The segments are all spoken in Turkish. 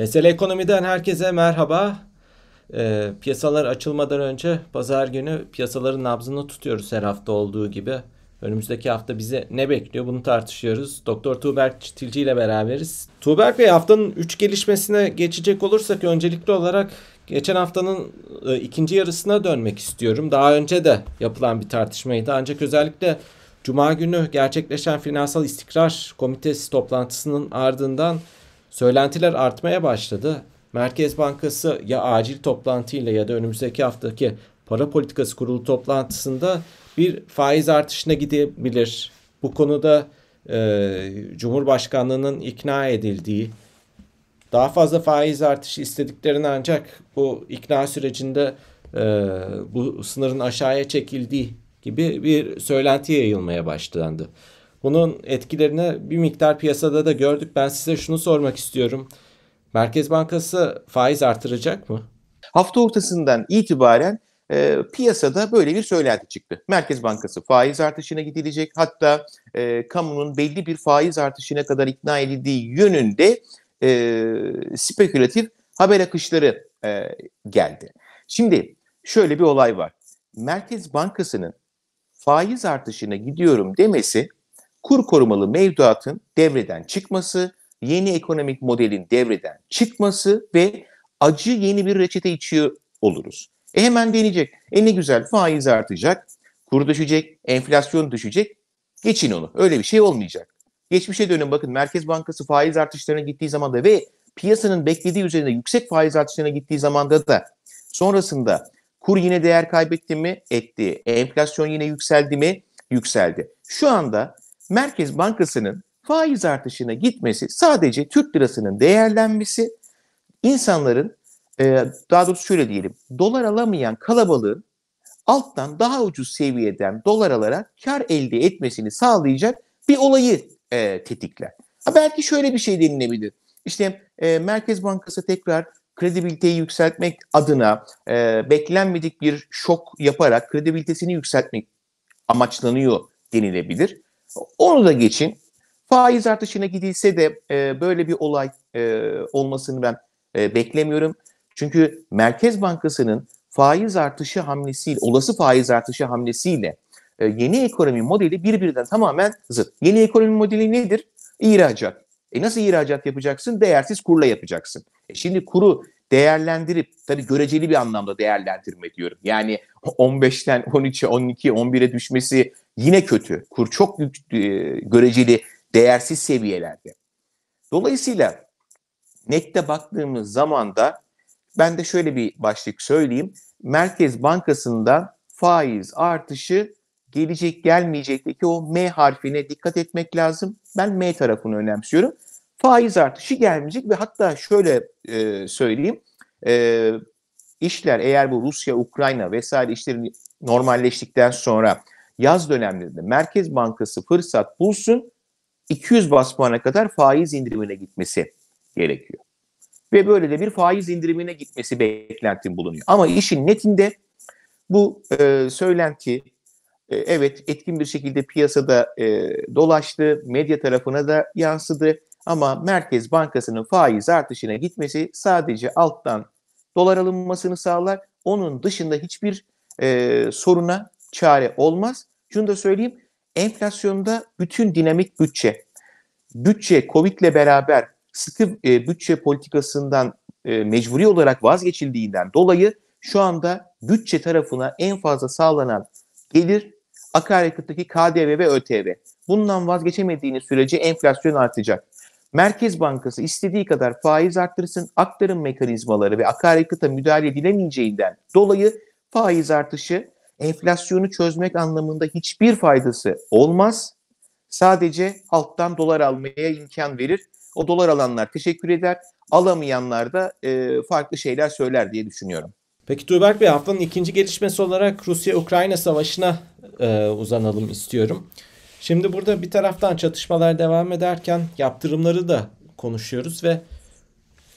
Vesel Ekonomi'den herkese merhaba. E, piyasalar açılmadan önce pazar günü piyasaların nabzını tutuyoruz her hafta olduğu gibi. Önümüzdeki hafta bizi ne bekliyor bunu tartışıyoruz. Doktor Tuğberk Çitilci ile beraberiz. Tuğberk Bey haftanın 3 gelişmesine geçecek olursak öncelikli olarak geçen haftanın e, ikinci yarısına dönmek istiyorum. Daha önce de yapılan bir tartışmaydı ancak özellikle Cuma günü gerçekleşen Finansal İstikrar Komitesi toplantısının ardından Söylentiler artmaya başladı. Merkez Bankası ya acil toplantıyla ya da önümüzdeki haftaki para politikası kurulu toplantısında bir faiz artışına gidebilir. Bu konuda e, Cumhurbaşkanlığının ikna edildiği, daha fazla faiz artışı istediklerini ancak bu ikna sürecinde e, bu sınırın aşağıya çekildiği gibi bir söylenti yayılmaya başlandı. Bunun etkilerini bir miktar piyasada da gördük. Ben size şunu sormak istiyorum. Merkez Bankası faiz artıracak mı? Hafta ortasından itibaren e, piyasada böyle bir söylenti çıktı. Merkez Bankası faiz artışına gidilecek. Hatta e, kamunun belli bir faiz artışına kadar ikna edildiği yönünde e, spekülatif haber akışları e, geldi. Şimdi şöyle bir olay var. Merkez Bankası'nın faiz artışına gidiyorum demesi kur korumalı mevduatın devreden çıkması, yeni ekonomik modelin devreden çıkması ve acı yeni bir reçete içiyor oluruz. E hemen deneyecek. E ne güzel faiz artacak, kur düşecek, enflasyon düşecek. Geçin onu. Öyle bir şey olmayacak. Geçmişe dönün bakın Merkez Bankası faiz artışlarına gittiği zaman da ve piyasanın beklediği üzerinde yüksek faiz artışlarına gittiği zamanda da sonrasında kur yine değer kaybetti mi? Etti. Enflasyon yine yükseldi mi? Yükseldi. Şu anda Merkez Bankası'nın faiz artışına gitmesi sadece Türk lirasının değerlenmesi, insanların e, daha doğrusu şöyle diyelim, dolar alamayan kalabalığın alttan daha ucuz seviyeden dolar alarak kar elde etmesini sağlayacak bir olayı e, tetikler. Ha belki şöyle bir şey denilebilir. İşte e, Merkez Bankası tekrar kredibiliteyi yükseltmek adına e, beklenmedik bir şok yaparak kredibilitesini yükseltmek amaçlanıyor denilebilir. Onu da geçin. Faiz artışına gidilse de e, böyle bir olay e, olmasını ben e, beklemiyorum. Çünkü Merkez Bankası'nın faiz artışı hamlesiyle, olası faiz artışı hamlesiyle e, yeni ekonomi modeli birbirinden tamamen zıt. Yeni ekonomi modeli nedir? İhracat. E nasıl ihracat yapacaksın? Değersiz kurla yapacaksın. E şimdi kuru değerlendirip tabii göreceli bir anlamda değerlendirme diyorum. Yani 15'ten 13'e 12'ye 11'e düşmesi yine kötü. Kur çok e, göreceli değersiz seviyelerde. Dolayısıyla nette baktığımız zaman da ben de şöyle bir başlık söyleyeyim. Merkez bankasından faiz artışı gelecek gelmeyecekteki o M harfine dikkat etmek lazım. Ben M tarafını önemsiyorum faiz artışı gelmeyecek ve hatta şöyle e, söyleyeyim e, işler eğer bu Rusya, Ukrayna vesaire işlerin normalleştikten sonra yaz dönemlerinde Merkez Bankası fırsat bulsun 200 bas puana kadar faiz indirimine gitmesi gerekiyor. Ve böyle de bir faiz indirimine gitmesi beklentim bulunuyor. Ama işin netinde bu e, söylenti e, evet etkin bir şekilde piyasada e, dolaştı, medya tarafına da yansıdı. Ama Merkez Bankası'nın faiz artışına gitmesi sadece alttan dolar alınmasını sağlar. Onun dışında hiçbir e, soruna çare olmaz. Şunu da söyleyeyim. Enflasyonda bütün dinamik bütçe. Bütçe Covid'le beraber sıkı e, bütçe politikasından e, mecburi olarak vazgeçildiğinden dolayı şu anda bütçe tarafına en fazla sağlanan gelir akaryakıttaki KDV ve ÖTV. Bundan vazgeçemediğiniz sürece enflasyon artacak. Merkez Bankası istediği kadar faiz arttırsın, aktarım mekanizmaları ve akaryakıta müdahale edilemeyeceğinden dolayı faiz artışı enflasyonu çözmek anlamında hiçbir faydası olmaz. Sadece alttan dolar almaya imkan verir. O dolar alanlar teşekkür eder, alamayanlar da e, farklı şeyler söyler diye düşünüyorum. Peki Tuğberk Bey haftanın ikinci gelişmesi olarak Rusya-Ukrayna savaşına e, uzanalım istiyorum. Şimdi burada bir taraftan çatışmalar devam ederken yaptırımları da konuşuyoruz ve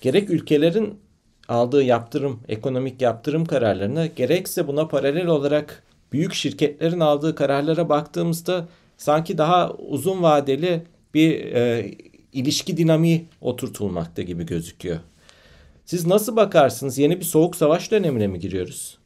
gerek ülkelerin aldığı yaptırım, ekonomik yaptırım kararlarına gerekse buna paralel olarak büyük şirketlerin aldığı kararlara baktığımızda sanki daha uzun vadeli bir e, ilişki dinamiği oturtulmakta gibi gözüküyor. Siz nasıl bakarsınız? Yeni bir soğuk savaş dönemine mi giriyoruz?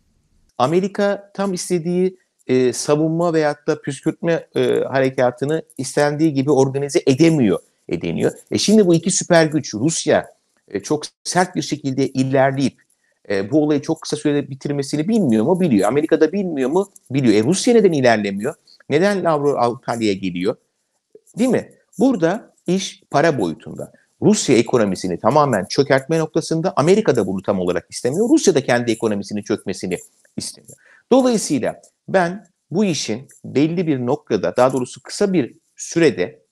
Amerika tam istediği e, savunma veyahut da püskürtme e, harekatını istendiği gibi organize edemiyor edeniyor. E şimdi bu iki süper güç Rusya e, çok sert bir şekilde ilerleyip e, bu olayı çok kısa sürede bitirmesini bilmiyor mu? Biliyor. Amerika'da bilmiyor mu? Biliyor. E Rusya neden ilerlemiyor? Neden Lavrov Antalya'ya geliyor? Değil mi? Burada iş para boyutunda. Rusya ekonomisini tamamen çökertme noktasında Amerika da bunu tam olarak istemiyor. Rusya da kendi ekonomisini çökmesini istemiyor. Dolayısıyla ben bu işin belli bir noktada, daha doğrusu kısa bir sürede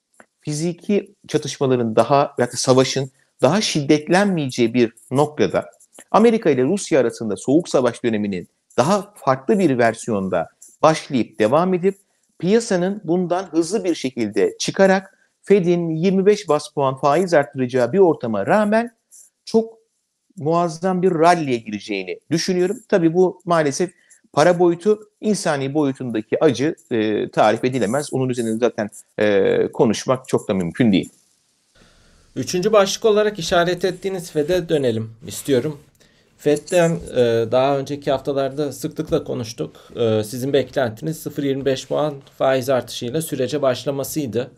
fiziki çatışmaların daha, belki savaşın daha şiddetlenmeyeceği bir noktada Amerika ile Rusya arasında soğuk savaş döneminin daha farklı bir versiyonda başlayıp devam edip piyasanın bundan hızlı bir şekilde çıkarak Fed'in 25 bas puan faiz arttıracağı bir ortama rağmen çok muazzam bir ralliye gireceğini düşünüyorum. Tabii bu maalesef Para boyutu insani boyutundaki acı e, tarif edilemez. Onun üzerine zaten e, konuşmak çok da mümkün değil. Üçüncü başlık olarak işaret ettiğiniz FED'e dönelim istiyorum. FED'den e, daha önceki haftalarda sıklıkla konuştuk. E, sizin beklentiniz 0.25 puan faiz artışıyla sürece başlamasıydı.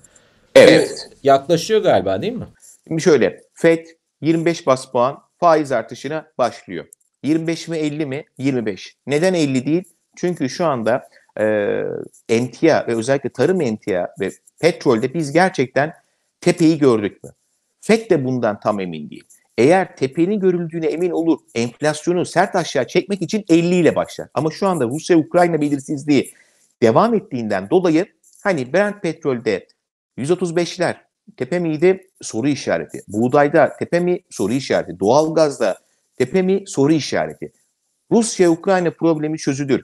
Evet. E, yaklaşıyor galiba değil mi? Şimdi şöyle FED 25 bas puan faiz artışına başlıyor. 25 mi 50 mi? 25. Neden 50 değil? Çünkü şu anda e, emtia ve özellikle tarım emtia ve petrolde biz gerçekten tepeyi gördük mü? FED de bundan tam emin değil. Eğer tepenin görüldüğüne emin olur, enflasyonu sert aşağı çekmek için 50 ile başlar. Ama şu anda Rusya-Ukrayna belirsizliği devam ettiğinden dolayı hani Brent petrolde 135'ler tepe miydi soru işareti. Buğdayda tepe mi soru işareti. Doğalgazda Tepe mi? Soru işareti. Rusya-Ukrayna problemi çözülür.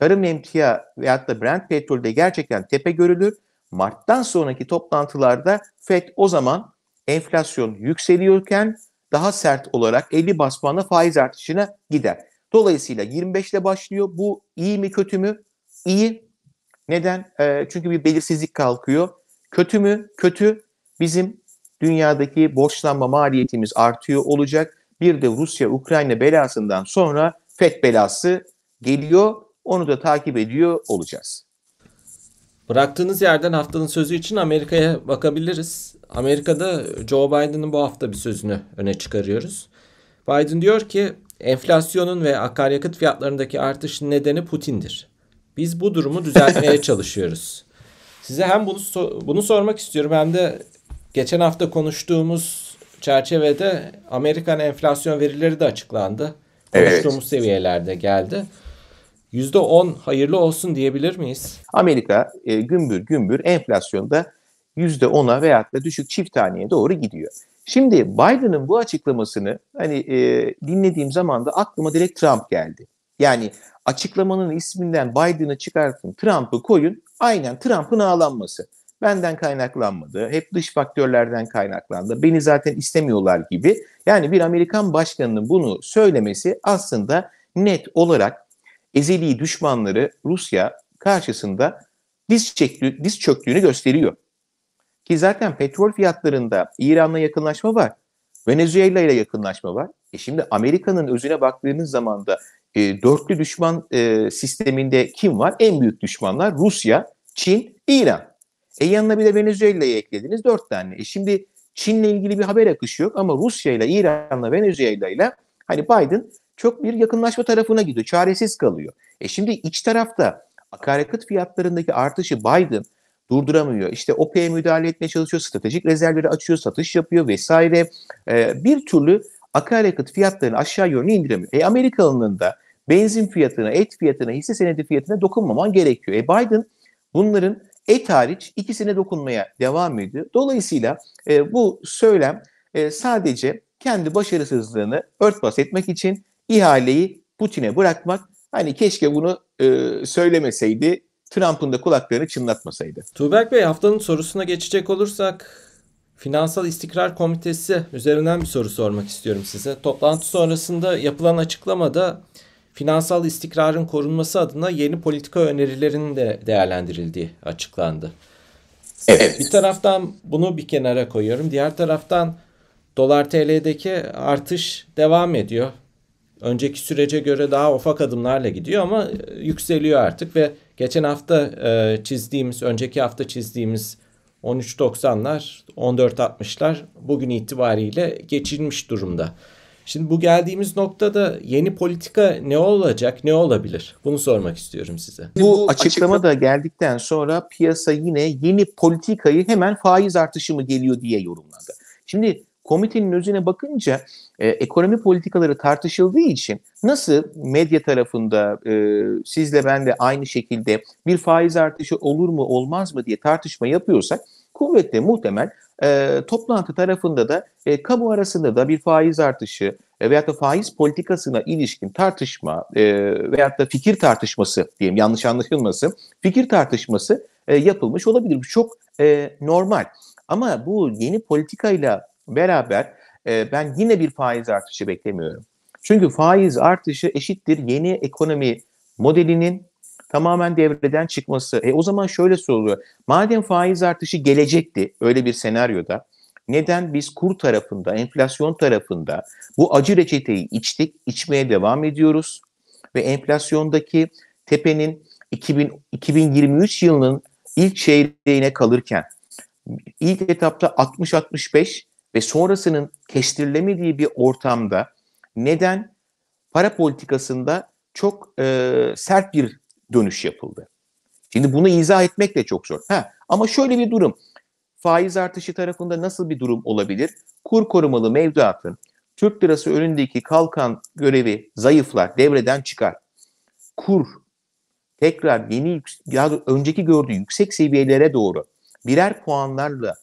Tarım emtia veyahut da Brent petrolde gerçekten tepe görülür. Mart'tan sonraki toplantılarda FED o zaman enflasyon yükseliyorken daha sert olarak 50 bas puanla faiz artışına gider. Dolayısıyla 25 başlıyor. Bu iyi mi kötü mü? İyi. Neden? E, çünkü bir belirsizlik kalkıyor. Kötü mü? Kötü. Bizim dünyadaki borçlanma maliyetimiz artıyor olacak bir de Rusya-Ukrayna belasından sonra FED belası geliyor. Onu da takip ediyor olacağız. Bıraktığınız yerden haftanın sözü için Amerika'ya bakabiliriz. Amerika'da Joe Biden'ın bu hafta bir sözünü öne çıkarıyoruz. Biden diyor ki enflasyonun ve akaryakıt fiyatlarındaki artışın nedeni Putin'dir. Biz bu durumu düzeltmeye çalışıyoruz. Size hem bunu so- bunu sormak istiyorum hem de geçen hafta konuştuğumuz çerçevede Amerikan enflasyon verileri de açıklandı. Konuştuğumuz evet. seviyelerde geldi. %10 hayırlı olsun diyebilir miyiz? Amerika e, gümbür gümbür enflasyonda %10'a veyahut da düşük çift taneye doğru gidiyor. Şimdi Biden'ın bu açıklamasını hani e, dinlediğim zaman da aklıma direkt Trump geldi. Yani açıklamanın isminden Biden'ı çıkartın, Trump'ı koyun, aynen Trump'ın ağlanması benden kaynaklanmadı, hep dış faktörlerden kaynaklandı, beni zaten istemiyorlar gibi. Yani bir Amerikan başkanının bunu söylemesi aslında net olarak ezeli düşmanları Rusya karşısında diz, çekti, diz çöktüğünü gösteriyor. Ki zaten petrol fiyatlarında İran'la yakınlaşma var. Venezuela ile yakınlaşma var. E şimdi Amerika'nın özüne baktığınız zaman da e, dörtlü düşman e, sisteminde kim var? En büyük düşmanlar Rusya, Çin, İran. E yanına bir de Venezuela'yı eklediniz dört tane. E şimdi Çin'le ilgili bir haber akışı yok ama Rusya ile İran'la Venezuela ile hani Biden çok bir yakınlaşma tarafına gidiyor. Çaresiz kalıyor. E şimdi iç tarafta akaryakıt fiyatlarındaki artışı Biden durduramıyor. İşte OPEC'e müdahale etmeye çalışıyor, stratejik rezervleri açıyor, satış yapıyor vesaire. E, bir türlü akaryakıt fiyatlarını aşağı yönlü indiremiyor. E Amerikalı'nın da benzin fiyatına, et fiyatına, hisse senedi fiyatına dokunmaman gerekiyor. E Biden bunların et hariç ikisine dokunmaya devam ediyor. Dolayısıyla e, bu söylem e, sadece kendi başarısızlığını örtbas etmek için ihaleyi Putin'e bırakmak. Hani keşke bunu e, söylemeseydi, Trump'ın da kulaklarını çınlatmasaydı. Tuğberk Bey haftanın sorusuna geçecek olursak Finansal İstikrar Komitesi üzerinden bir soru sormak istiyorum size. Toplantı sonrasında yapılan açıklamada finansal istikrarın korunması adına yeni politika önerilerinin de değerlendirildiği açıklandı. Evet. Bir taraftan bunu bir kenara koyuyorum. Diğer taraftan dolar TL'deki artış devam ediyor. Önceki sürece göre daha ufak adımlarla gidiyor ama e, yükseliyor artık ve geçen hafta e, çizdiğimiz, önceki hafta çizdiğimiz 13.90'lar, 14.60'lar bugün itibariyle geçilmiş durumda. Şimdi bu geldiğimiz noktada yeni politika ne olacak, ne olabilir? Bunu sormak istiyorum size. Bu açıklama da geldikten sonra piyasa yine yeni politikayı hemen faiz artışı mı geliyor diye yorumladı. Şimdi komitenin özüne bakınca e, ekonomi politikaları tartışıldığı için nasıl medya tarafında e, sizle ben de aynı şekilde bir faiz artışı olur mu olmaz mı diye tartışma yapıyorsak kuvvetle muhtemel e, toplantı tarafında da e, kamu arasında da bir faiz artışı e, veyahut da faiz politikasına ilişkin tartışma e, veyahut da fikir tartışması diyeyim yanlış anlaşılması fikir tartışması e, yapılmış olabilir. Bu çok e, normal ama bu yeni politikayla beraber e, ben yine bir faiz artışı beklemiyorum. Çünkü faiz artışı eşittir yeni ekonomi modelinin tamamen devreden çıkması. E o zaman şöyle soruluyor. Madem faiz artışı gelecekti öyle bir senaryoda neden biz kur tarafında, enflasyon tarafında bu acı reçeteyi içtik, içmeye devam ediyoruz ve enflasyondaki tepenin 2000, 2023 yılının ilk çeyreğine kalırken ilk etapta 60-65 ve sonrasının kestirilemediği bir ortamda neden para politikasında çok e, sert bir dönüş yapıldı. Şimdi bunu izah etmek de çok zor. Ha, ama şöyle bir durum. Faiz artışı tarafında nasıl bir durum olabilir? Kur korumalı mevduatın Türk lirası önündeki kalkan görevi zayıflar, devreden çıkar. Kur tekrar yeni ya önceki gördüğü yüksek seviyelere doğru birer puanlarla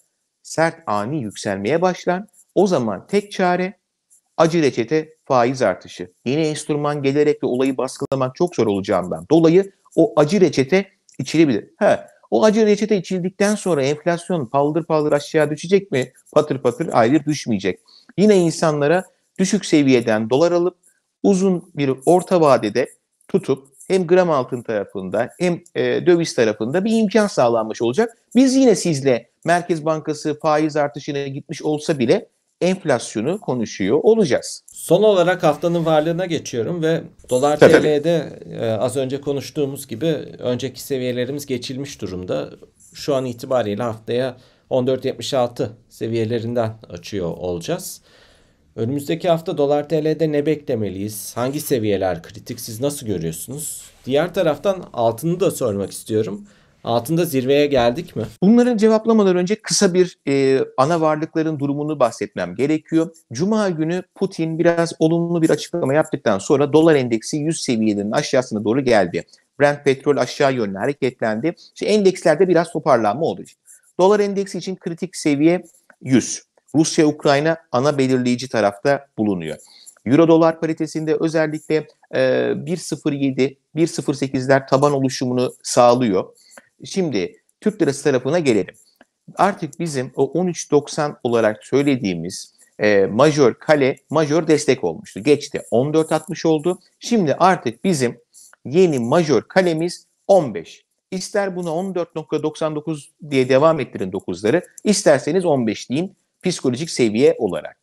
sert ani yükselmeye başlar. O zaman tek çare acı reçete faiz artışı. Yeni enstrüman gelerek de olayı baskılamak çok zor olacağından dolayı o acı reçete içilebilir. Ha, o acı reçete içildikten sonra enflasyon paldır paldır aşağı düşecek mi? Patır patır ayrı düşmeyecek. Yine insanlara düşük seviyeden dolar alıp uzun bir orta vadede tutup hem gram altın tarafında hem e, döviz tarafında bir imkan sağlanmış olacak. Biz yine sizle Merkez Bankası faiz artışına gitmiş olsa bile enflasyonu konuşuyor olacağız. Son olarak haftanın varlığına geçiyorum ve dolar TL'de e, az önce konuştuğumuz gibi önceki seviyelerimiz geçilmiş durumda. Şu an itibariyle haftaya 14.76 seviyelerinden açıyor olacağız. Önümüzdeki hafta dolar TL'de ne beklemeliyiz? Hangi seviyeler kritik? Siz nasıl görüyorsunuz? Diğer taraftan altını da sormak istiyorum altında zirveye geldik mi? Bunların cevaplamadan önce kısa bir e, ana varlıkların durumunu bahsetmem gerekiyor. Cuma günü Putin biraz olumlu bir açıklama yaptıktan sonra dolar endeksi 100 seviyelerinin aşağısına doğru geldi. Brent petrol aşağı yönlü hareketlendi. İşte endekslerde biraz toparlanma oldu. Dolar endeksi için kritik seviye 100. Rusya-Ukrayna ana belirleyici tarafta bulunuyor. Euro dolar paritesinde özellikle e, 1.07, 1.08'ler taban oluşumunu sağlıyor. Şimdi Türk lirası tarafına gelelim. Artık bizim o 13.90 olarak söylediğimiz e, majör kale, majör destek olmuştu. Geçti 14.60 oldu. Şimdi artık bizim yeni majör kalemiz 15. İster bunu 14.99 diye devam ettirin 9'ları, isterseniz 15 deyin psikolojik seviye olarak.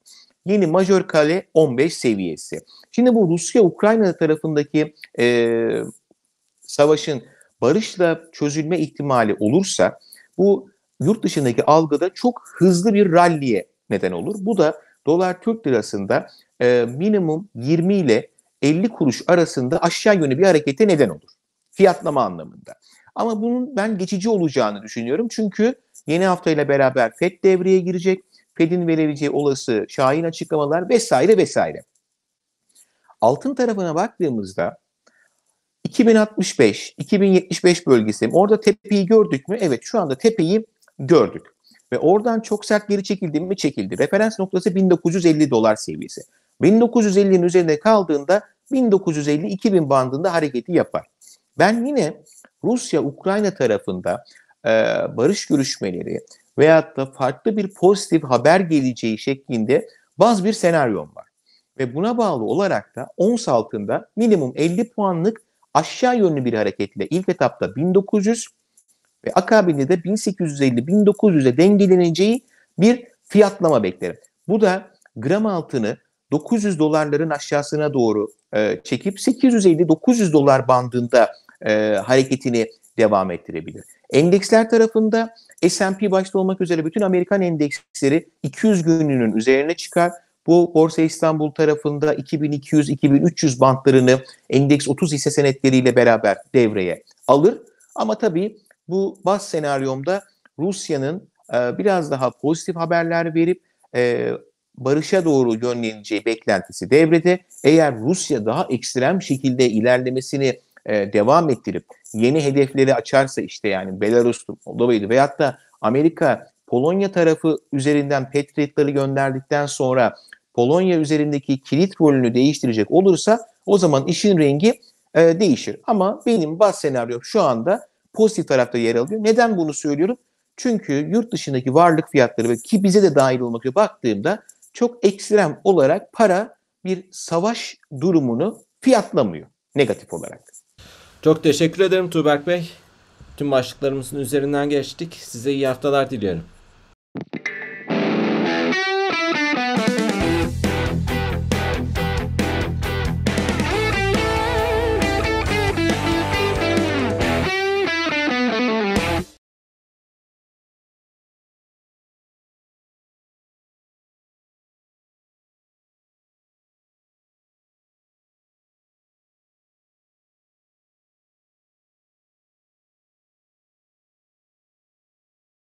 Yeni majör kale 15 seviyesi. Şimdi bu Rusya-Ukrayna tarafındaki e, savaşın barışla çözülme ihtimali olursa bu yurt dışındaki algıda çok hızlı bir ralliye neden olur. Bu da dolar Türk lirasında e, minimum 20 ile 50 kuruş arasında aşağı yönlü bir harekete neden olur. Fiyatlama anlamında. Ama bunun ben geçici olacağını düşünüyorum. Çünkü yeni haftayla beraber FED devreye girecek. FED'in verebileceği olası şahin açıklamalar vesaire vesaire. Altın tarafına baktığımızda 2065, 2075 bölgesi. Orada tepeyi gördük mü? Evet şu anda tepeyi gördük. Ve oradan çok sert geri çekildi mi? Çekildi. Referans noktası 1950 dolar seviyesi. 1950'nin üzerinde kaldığında 1950-2000 bandında hareketi yapar. Ben yine Rusya-Ukrayna tarafında e, barış görüşmeleri veyahut da farklı bir pozitif haber geleceği şeklinde bazı bir senaryom var. Ve buna bağlı olarak da ons altında minimum 50 puanlık aşağı yönlü bir hareketle ilk etapta 1900 ve akabinde de 1850-1900'e dengeleneceği bir fiyatlama beklerim. Bu da gram altını 900 dolarların aşağısına doğru e, çekip 850-900 dolar bandında e, hareketini devam ettirebilir. Endeksler tarafında S&P başta olmak üzere bütün Amerikan endeksleri 200 günlüğünün üzerine çıkar. Bu Borsa İstanbul tarafında 2200-2300 bantlarını endeks 30 hisse senetleriyle beraber devreye alır. Ama tabii bu bas senaryomda Rusya'nın e, biraz daha pozitif haberler verip e, barışa doğru yönleneceği beklentisi devrede. Eğer Rusya daha ekstrem şekilde ilerlemesini e, devam ettirip yeni hedefleri açarsa işte yani Belarus'tu Moldova'ydı veyahut da Amerika Polonya tarafı üzerinden Patriot'ları gönderdikten sonra Polonya üzerindeki kilit rolünü değiştirecek olursa o zaman işin rengi e, değişir. Ama benim bas senaryom şu anda pozitif tarafta yer alıyor. Neden bunu söylüyorum? Çünkü yurt dışındaki varlık fiyatları ve ki bize de dahil olmak üzere baktığımda çok ekstrem olarak para bir savaş durumunu fiyatlamıyor negatif olarak. Çok teşekkür ederim Tuğberk Bey. Tüm başlıklarımızın üzerinden geçtik. Size iyi haftalar diliyorum.